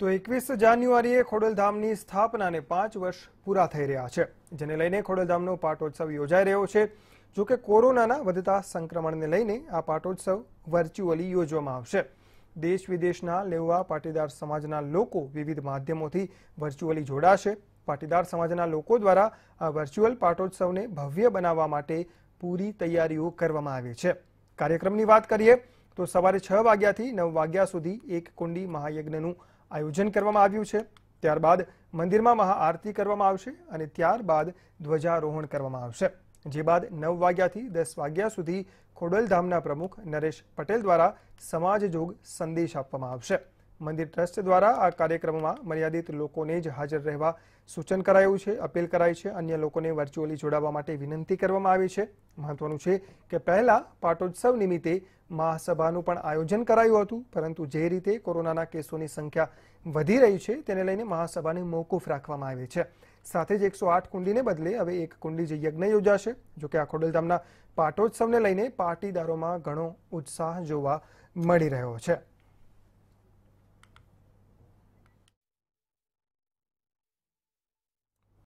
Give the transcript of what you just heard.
તો 21 જાન્યુઆરીએ ખોડલધામની સ્થાપનાને 5 વર્ષ પૂરા થઈ રહ્યા છે જેને લઈને ખોડલધામનો પાટોત્સવ યોજાય રહ્યો છે જો કે કોરોનાના વધતા સંક્રમણને લઈને આ પાટોત્સવ વર્ચ્યુઅલી યોજવામાં આવશે દેશ વિદેશના લેવા પાટીદાર સમાજના લોકો વિવિધ માધ્યમોથી વર્ચ્યુઅલી જોડાશે પાટીદાર સમાજના લોકો દ્વારા આ વર્ચ્યુઅલ પાટોત્સવને ભવ્ય બનાવવા માટે પૂરી તૈયારીઓ કરવામાં આવી છે કાર્યક્રમની વાત કરીએ તો સવારે 6 વાગ્યાથી 9 વાગ્યા સુધી એક કુંડી મહાયજ્ઞનું આયોજન કરવામાં આવ્યું છે ત્યારબાદ મંદિરમાં મહાઆરતી કરવામાં આવશે અને ત્યારબાદ ધ્વજારોહણ કરવામાં આવશે જે બાદ નવ વાગ્યાથી દસ વાગ્યા સુધી ખોડલધામના પ્રમુખ નરેશ પટેલ દ્વારા સમાજયોગ સંદેશ આપવામાં આવશે મંદિર ટ્રસ્ટ દ્વારા આ કાર્યક્રમમાં મર્યાદિત લોકોને જ હાજર રહેવા સૂચન કરાયું છે, અપીલ કરાઈ છે અન્ય લોકોને વર્ચ્યુઅલી જોડાવવા માટે વિનંતી કરવામાં આવી છે. મહત્વનું છે કે પહેલા પાટોત્સવ નિમિત્તે મહાસભાનું પણ આયોજન કરાયું હતું પરંતુ જે રીતે કોરોનાના કેસોની સંખ્યા વધી રહી છે તેના લઈને મહાસભાને મોકૂફ રાખવામાં આવી છે. સાથે જ 108 કુંડીને બદલે હવે એક કુંડી જે यज्ञ યોજાશે, જો કે આખોડલ ગામના પાટોત્સવને લઈને પાર્ટીદારોમાં ઘણો ઉત્સાહ જોવા મળી રહ્યો છે.